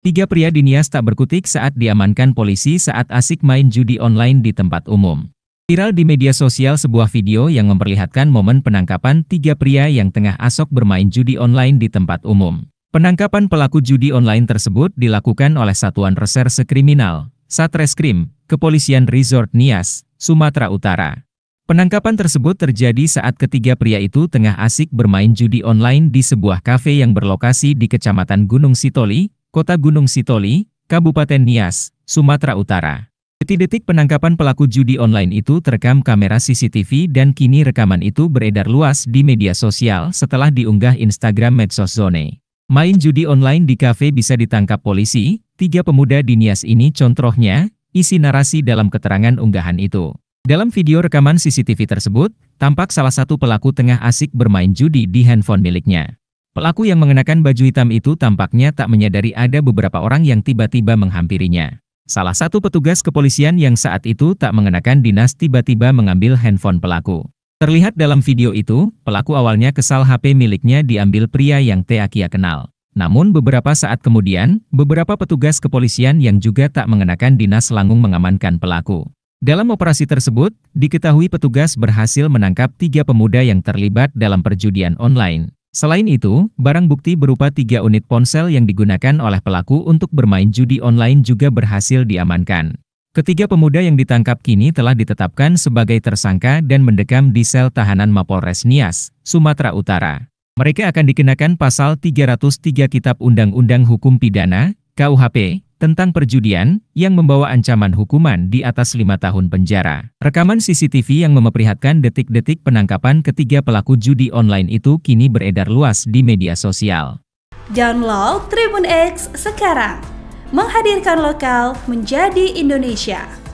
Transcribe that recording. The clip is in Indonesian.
Tiga pria di Nias tak berkutik saat diamankan polisi saat asik main judi online di tempat umum. Viral di media sosial sebuah video yang memperlihatkan momen penangkapan tiga pria yang tengah asok bermain judi online di tempat umum. Penangkapan pelaku judi online tersebut dilakukan oleh Satuan Reserse Kriminal, Satreskrim, Kepolisian Resort Nias, Sumatera Utara. Penangkapan tersebut terjadi saat ketiga pria itu tengah asik bermain judi online di sebuah kafe yang berlokasi di Kecamatan Gunung Sitoli, Kota Gunung Sitoli, Kabupaten Nias, Sumatera Utara. Detik-detik penangkapan pelaku judi online itu terekam kamera CCTV dan kini rekaman itu beredar luas di media sosial setelah diunggah Instagram Medsos Zone. Main judi online di kafe bisa ditangkap polisi, tiga pemuda di Nias ini contohnya, isi narasi dalam keterangan unggahan itu. Dalam video rekaman CCTV tersebut, tampak salah satu pelaku tengah asik bermain judi di handphone miliknya. Pelaku yang mengenakan baju hitam itu tampaknya tak menyadari ada beberapa orang yang tiba-tiba menghampirinya. Salah satu petugas kepolisian yang saat itu tak mengenakan dinas tiba-tiba mengambil handphone pelaku. Terlihat dalam video itu, pelaku awalnya kesal HP miliknya diambil pria yang Teakia kenal. Namun beberapa saat kemudian, beberapa petugas kepolisian yang juga tak mengenakan dinas langung mengamankan pelaku. Dalam operasi tersebut, diketahui petugas berhasil menangkap tiga pemuda yang terlibat dalam perjudian online. Selain itu, barang bukti berupa tiga unit ponsel yang digunakan oleh pelaku untuk bermain judi online juga berhasil diamankan. Ketiga pemuda yang ditangkap kini telah ditetapkan sebagai tersangka dan mendekam di sel tahanan Mapolres Nias, Sumatera Utara. Mereka akan dikenakan pasal 303 Kitab Undang-Undang Hukum Pidana, KUHP, tentang perjudian yang membawa ancaman hukuman di atas lima tahun penjara. Rekaman CCTV yang memperlihatkan detik-detik penangkapan ketiga pelaku judi online itu kini beredar luas di media sosial. Download Tribun X sekarang, menghadirkan lokal menjadi Indonesia.